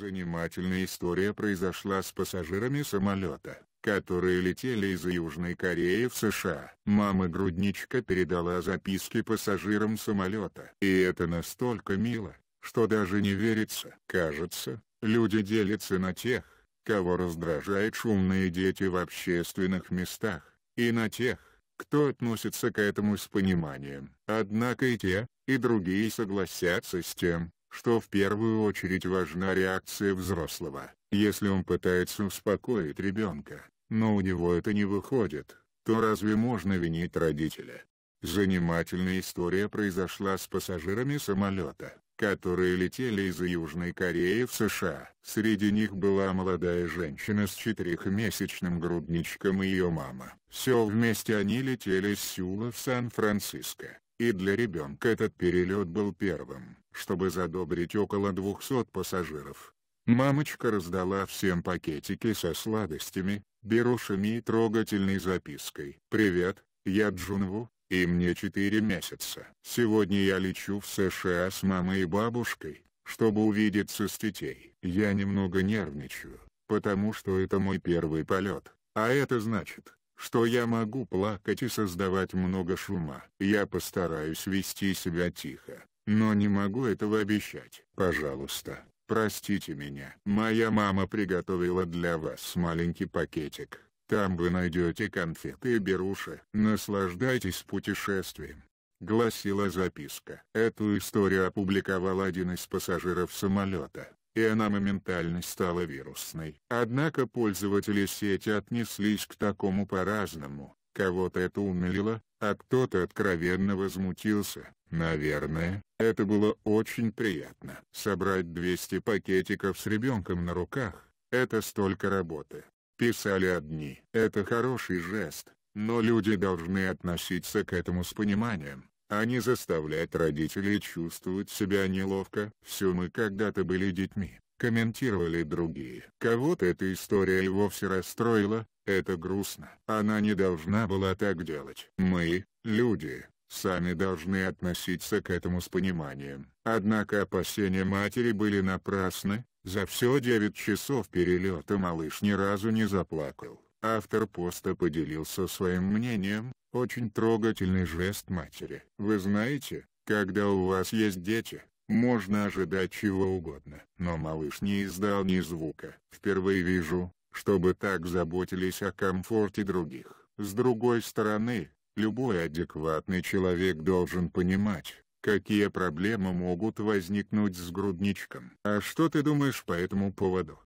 Занимательная история произошла с пассажирами самолета, которые летели из Южной Кореи в США. Мама грудничка передала записки пассажирам самолета. И это настолько мило, что даже не верится. Кажется, люди делятся на тех, кого раздражают шумные дети в общественных местах, и на тех, кто относится к этому с пониманием. Однако и те, и другие согласятся с тем, что в первую очередь важна реакция взрослого. Если он пытается успокоить ребенка, но у него это не выходит, то разве можно винить родителя? Занимательная история произошла с пассажирами самолета, которые летели из Южной Кореи в США. Среди них была молодая женщина с четырехмесячным грудничком и ее мама. Все вместе они летели с Сеула в Сан-Франциско и для ребенка этот перелет был первым, чтобы задобрить около 200 пассажиров. Мамочка раздала всем пакетики со сладостями, берушами и трогательной запиской. «Привет, я Джунву, и мне 4 месяца. Сегодня я лечу в США с мамой и бабушкой, чтобы увидеться с тетей. Я немного нервничаю, потому что это мой первый полет, а это значит, что я могу плакать и создавать много шума. Я постараюсь вести себя тихо, но не могу этого обещать. Пожалуйста, простите меня. Моя мама приготовила для вас маленький пакетик. Там вы найдете конфеты и беруши. Наслаждайтесь путешествием. Гласила записка. Эту историю опубликовал один из пассажиров самолета и она моментально стала вирусной. Однако пользователи сети отнеслись к такому по-разному, кого-то это умилило, а кто-то откровенно возмутился. Наверное, это было очень приятно. Собрать 200 пакетиков с ребенком на руках — это столько работы. Писали одни. Это хороший жест, но люди должны относиться к этому с пониманием а не заставлять родителей чувствовать себя неловко. Все мы когда-то были детьми, комментировали другие. Кого-то эта история и вовсе расстроила, это грустно. Она не должна была так делать. Мы, люди, сами должны относиться к этому с пониманием. Однако опасения матери были напрасны, за все 9 часов перелета малыш ни разу не заплакал. Автор поста поделился своим мнением, очень трогательный жест матери. Вы знаете, когда у вас есть дети, можно ожидать чего угодно. Но малыш не издал ни звука. Впервые вижу, чтобы так заботились о комфорте других. С другой стороны, любой адекватный человек должен понимать, какие проблемы могут возникнуть с грудничком. А что ты думаешь по этому поводу?